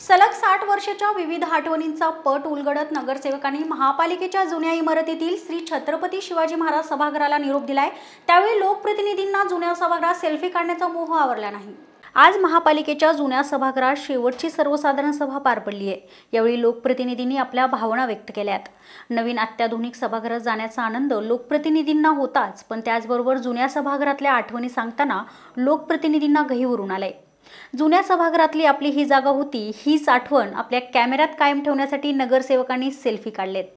सलग साठ वर्षाच्या विविध आठवणींचा पट उलगडत नगरसेवकांनी महापालिकेच्या जुन्या इमारतीतील श्री छत्रपती शिवाजी महाराज सभागृहाला निरोप दिलाय त्यावेळी लोकप्रतिनिधींना जुन्या सभागृहात सेल्फी काढण्याचा मोह आवरला नाही आज महापालिकेच्या जुन्या सभागृहात शेवटची सर्वसाधारण सभा पार पडली आहे यावेळी लोकप्रतिनिधींनी आपल्या भावना व्यक्त केल्यात नवीन अत्याधुनिक सभागृहात जाण्याचा आनंद लोकप्रतिनिधींना होताच पण त्याचबरोबर जुन्या सभागृहातल्या आठवणी सांगताना लोकप्रतिनिधींना उरून आलाय जुन्या सभागृहातली आपली ही जागा होती हीच आठवण आपल्या कॅमेऱ्यात कायम ठेवण्यासाठी नगरसेवकांनी सेल्फी काढलेत